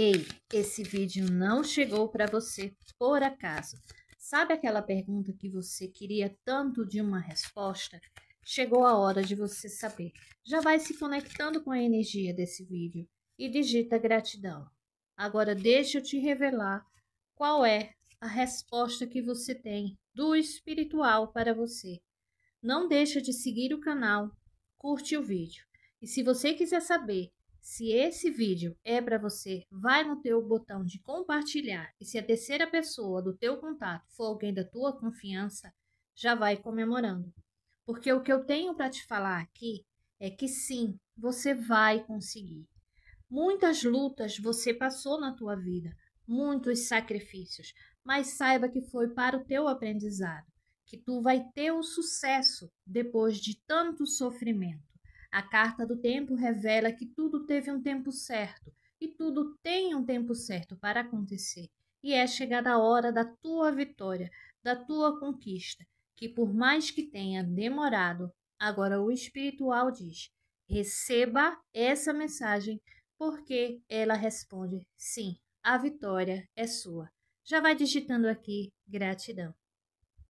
Ei, esse vídeo não chegou para você por acaso. Sabe aquela pergunta que você queria tanto de uma resposta? Chegou a hora de você saber. Já vai se conectando com a energia desse vídeo e digita gratidão. Agora deixa eu te revelar qual é a resposta que você tem do espiritual para você. Não deixa de seguir o canal, curte o vídeo. E se você quiser saber se esse vídeo é para você, vai no teu botão de compartilhar e se a terceira pessoa do teu contato for alguém da tua confiança, já vai comemorando. Porque o que eu tenho para te falar aqui é que sim, você vai conseguir. Muitas lutas você passou na tua vida, muitos sacrifícios, mas saiba que foi para o teu aprendizado, que tu vai ter o um sucesso depois de tanto sofrimento. A carta do tempo revela que tudo teve um tempo certo e tudo tem um tempo certo para acontecer. E é chegada a hora da tua vitória, da tua conquista, que por mais que tenha demorado, agora o espiritual diz: receba essa mensagem, porque ela responde: sim, a vitória é sua. Já vai digitando aqui gratidão.